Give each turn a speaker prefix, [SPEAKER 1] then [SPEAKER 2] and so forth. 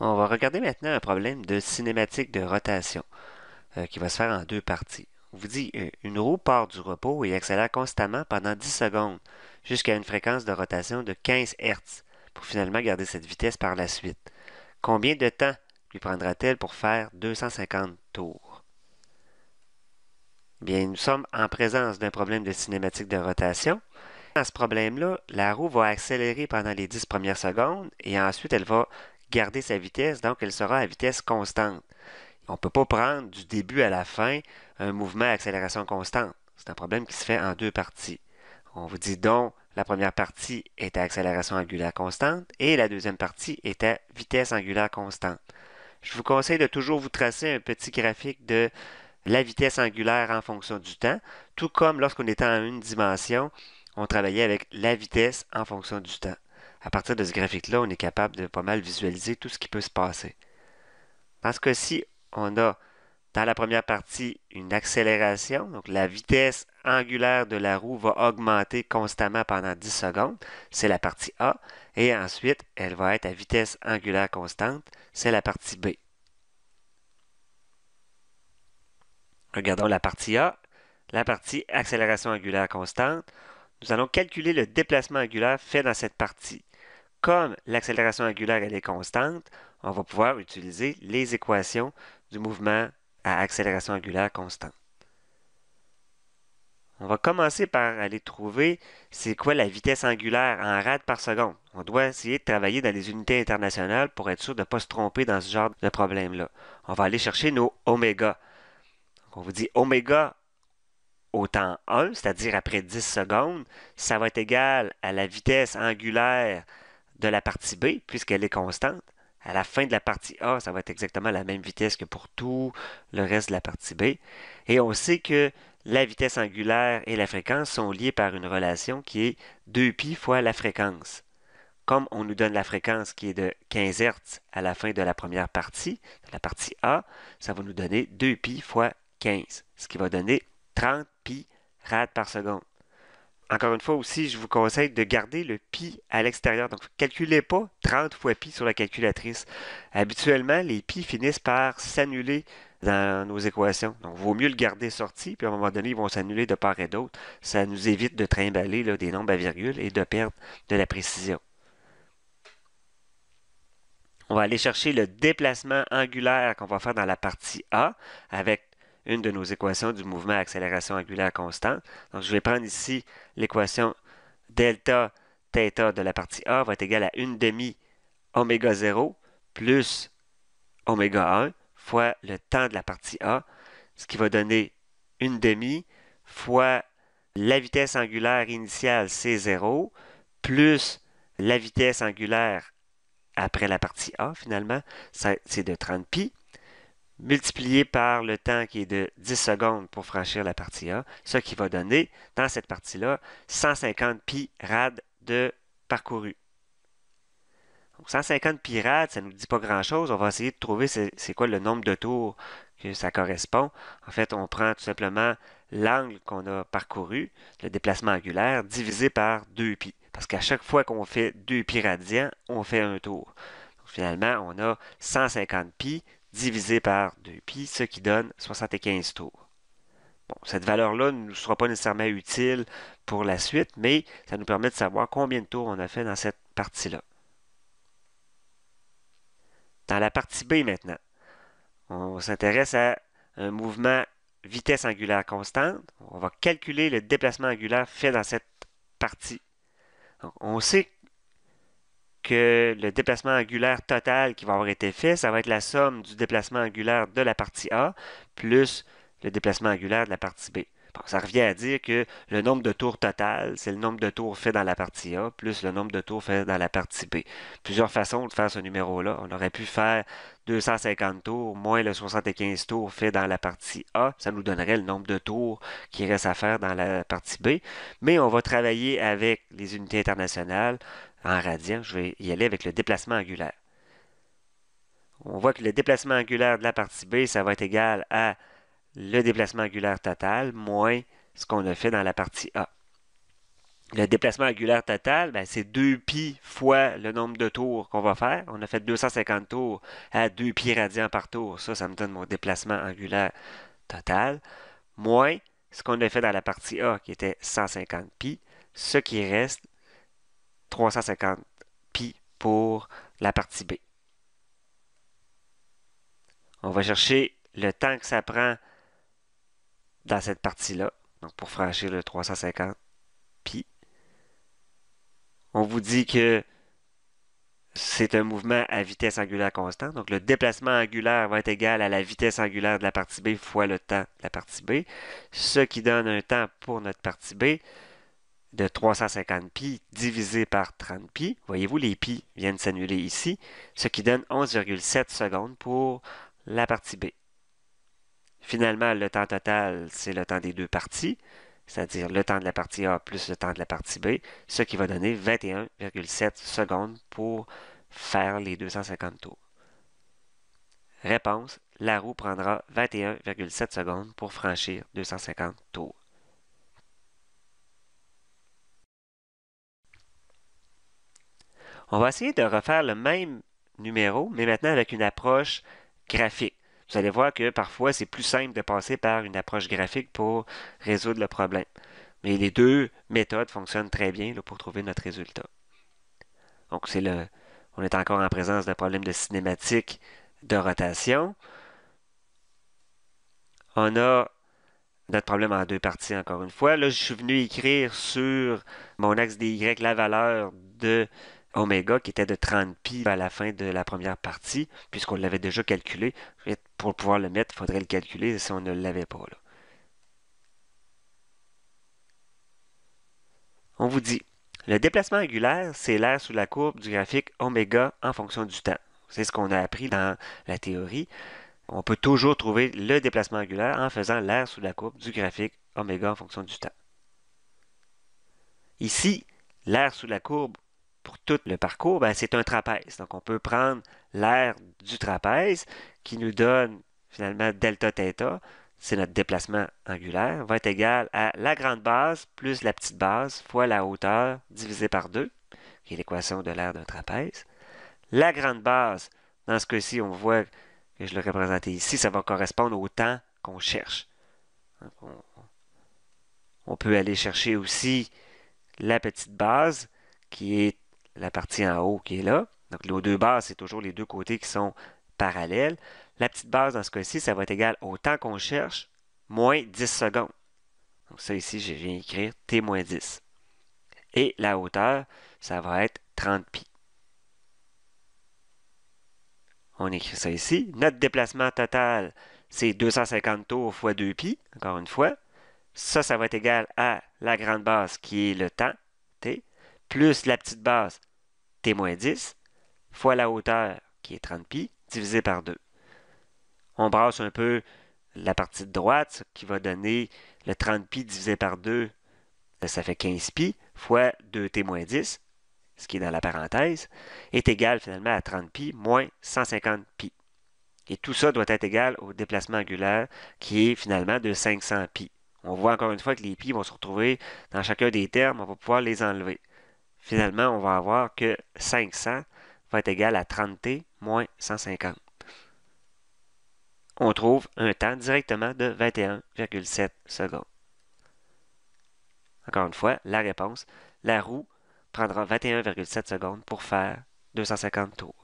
[SPEAKER 1] On va regarder maintenant un problème de cinématique de rotation euh, qui va se faire en deux parties. On vous dit euh, une roue part du repos et accélère constamment pendant 10 secondes jusqu'à une fréquence de rotation de 15 Hz pour finalement garder cette vitesse par la suite. Combien de temps lui prendra-t-elle pour faire 250 tours? Eh bien, nous sommes en présence d'un problème de cinématique de rotation. Dans ce problème-là, la roue va accélérer pendant les 10 premières secondes et ensuite elle va garder sa vitesse, donc elle sera à vitesse constante. On ne peut pas prendre du début à la fin un mouvement à accélération constante. C'est un problème qui se fait en deux parties. On vous dit donc la première partie est à accélération angulaire constante et la deuxième partie est à vitesse angulaire constante. Je vous conseille de toujours vous tracer un petit graphique de la vitesse angulaire en fonction du temps, tout comme lorsqu'on était en une dimension, on travaillait avec la vitesse en fonction du temps à partir de ce graphique-là, on est capable de pas mal visualiser tout ce qui peut se passer. Dans ce cas-ci, on a dans la première partie une accélération, donc la vitesse angulaire de la roue va augmenter constamment pendant 10 secondes, c'est la partie A, et ensuite elle va être à vitesse angulaire constante, c'est la partie B. Regardons la partie A, la partie accélération angulaire constante. Nous allons calculer le déplacement angulaire fait dans cette partie comme l'accélération angulaire elle est constante, on va pouvoir utiliser les équations du mouvement à accélération angulaire constante. On va commencer par aller trouver c'est quoi la vitesse angulaire en rad par seconde. On doit essayer de travailler dans les unités internationales pour être sûr de ne pas se tromper dans ce genre de problème-là. On va aller chercher nos oméga. on vous dit oméga au temps 1, c'est-à-dire après 10 secondes, ça va être égal à la vitesse angulaire de la partie B, puisqu'elle est constante, à la fin de la partie A, ça va être exactement la même vitesse que pour tout le reste de la partie B. Et on sait que la vitesse angulaire et la fréquence sont liées par une relation qui est 2π fois la fréquence. Comme on nous donne la fréquence qui est de 15 Hz à la fin de la première partie, de la partie A, ça va nous donner 2 pi fois 15, ce qui va donner 30 π rad par seconde encore une fois aussi, je vous conseille de garder le pi à l'extérieur. Donc, calculez pas 30 fois pi sur la calculatrice. Habituellement, les pi finissent par s'annuler dans nos équations. Donc, il vaut mieux le garder sorti, puis à un moment donné, ils vont s'annuler de part et d'autre. Ça nous évite de trimballer des nombres à virgule et de perdre de la précision. On va aller chercher le déplacement angulaire qu'on va faire dans la partie A avec une de nos équations du mouvement à accélération angulaire constante. Donc, je vais prendre ici l'équation delta theta de la partie A va être égale à une demi oméga 0 plus oméga 1 fois le temps de la partie A, ce qui va donner une demi fois la vitesse angulaire initiale C0 plus la vitesse angulaire après la partie A finalement, c'est de 30 pi multiplié par le temps qui est de 10 secondes pour franchir la partie A, ce qui va donner, dans cette partie-là, 150 pi rad de parcouru. Donc 150 pi rad, ça ne nous dit pas grand-chose. On va essayer de trouver c'est quoi le nombre de tours que ça correspond. En fait, on prend tout simplement l'angle qu'on a parcouru, le déplacement angulaire, divisé par 2 pi. Parce qu'à chaque fois qu'on fait 2 pi radians, on fait un tour. Donc finalement, on a 150 pi divisé par 2pi, ce qui donne 75 tours. Bon, cette valeur-là ne nous sera pas nécessairement utile pour la suite, mais ça nous permet de savoir combien de tours on a fait dans cette partie-là. Dans la partie B maintenant, on s'intéresse à un mouvement vitesse angulaire constante. On va calculer le déplacement angulaire fait dans cette partie. on sait que le déplacement angulaire total qui va avoir été fait, ça va être la somme du déplacement angulaire de la partie A plus le déplacement angulaire de la partie B. ça revient à dire que le nombre de tours total, c'est le nombre de tours fait dans la partie A plus le nombre de tours fait dans la partie B. Plusieurs façons de faire ce numéro-là. On aurait pu faire 250 tours moins le 75 tours faits dans la partie A. Ça nous donnerait le nombre de tours qui reste à faire dans la partie B. Mais on va travailler avec les unités internationales en radian, je vais y aller avec le déplacement angulaire. On voit que le déplacement angulaire de la partie B, ça va être égal à le déplacement angulaire total moins ce qu'on a fait dans la partie A. Le déplacement angulaire total, ben, c'est 2 pi fois le nombre de tours qu'on va faire. On a fait 250 tours à 2 pi radians par tour. Ça, ça me donne mon déplacement angulaire total. Moins ce qu'on a fait dans la partie A, qui était 150 pi, Ce qui reste, 350 pi pour la partie B. On va chercher le temps que ça prend dans cette partie-là, donc pour franchir le 350 pi. On vous dit que c'est un mouvement à vitesse angulaire constante. Donc, le déplacement angulaire va être égal à la vitesse angulaire de la partie B fois le temps de la partie B, ce qui donne un temps pour notre partie B de 350 pi divisé par 30 pi, voyez-vous, les pi viennent s'annuler ici, ce qui donne 11,7 secondes pour la partie B. Finalement, le temps total, c'est le temps des deux parties, c'est-à-dire le temps de la partie A plus le temps de la partie B, ce qui va donner 21,7 secondes pour faire les 250 tours. Réponse, la roue prendra 21,7 secondes pour franchir 250 tours. On va essayer de refaire le même numéro, mais maintenant avec une approche graphique. Vous allez voir que parfois, c'est plus simple de passer par une approche graphique pour résoudre le problème. Mais les deux méthodes fonctionnent très bien pour trouver notre résultat. Donc, c'est le, on est encore en présence d'un problème de cinématique de rotation. On a notre problème en deux parties, encore une fois. Là, je suis venu écrire sur mon axe DY la valeur de oméga qui était de 30 pi à la fin de la première partie, puisqu'on l'avait déjà calculé. Pour pouvoir le mettre, il faudrait le calculer si on ne l'avait pas. Là. On vous dit, le déplacement angulaire, c'est l'air sous la courbe du graphique oméga en fonction du temps. C'est ce qu'on a appris dans la théorie. On peut toujours trouver le déplacement angulaire en faisant l'air sous la courbe du graphique oméga en fonction du temps. Ici, l'air sous la courbe pour tout le parcours, ben, c'est un trapèze. Donc, on peut prendre l'aire du trapèze qui nous donne finalement delta theta, c'est notre déplacement angulaire, va être égal à la grande base plus la petite base fois la hauteur divisée par 2, qui est l'équation de l'aire d'un trapèze. La grande base, dans ce cas-ci, on voit que je l'ai représenté ici, ça va correspondre au temps qu'on cherche. on peut aller chercher aussi la petite base qui est la partie en haut qui est là. Donc, nos deux bases, c'est toujours les deux côtés qui sont parallèles. La petite base, dans ce cas-ci, ça va être égal au temps qu'on cherche, moins 10 secondes. Donc, ça ici, je viens écrire T moins 10. Et la hauteur, ça va être 30 pi. On écrit ça ici. Notre déplacement total, c'est 250 tours fois 2 pi, encore une fois. Ça, ça va être égal à la grande base qui est le temps, plus la petite base, t 10, fois la hauteur, qui est 30 pi, divisé par 2. On brasse un peu la partie de droite, qui va donner le 30 pi divisé par 2, ben, ça fait 15 pi, fois 2t 10, ce qui est dans la parenthèse, est égal finalement à 30 pi moins 150 pi. Et tout ça doit être égal au déplacement angulaire qui est finalement de 500 pi. On voit encore une fois que les pi vont se retrouver dans chacun des termes, on va pouvoir les enlever finalement, on va avoir que 500 va être égal à 30t moins 150. On trouve un temps directement de 21,7 secondes. Encore une fois, la réponse, la roue prendra 21,7 secondes pour faire 250 tours.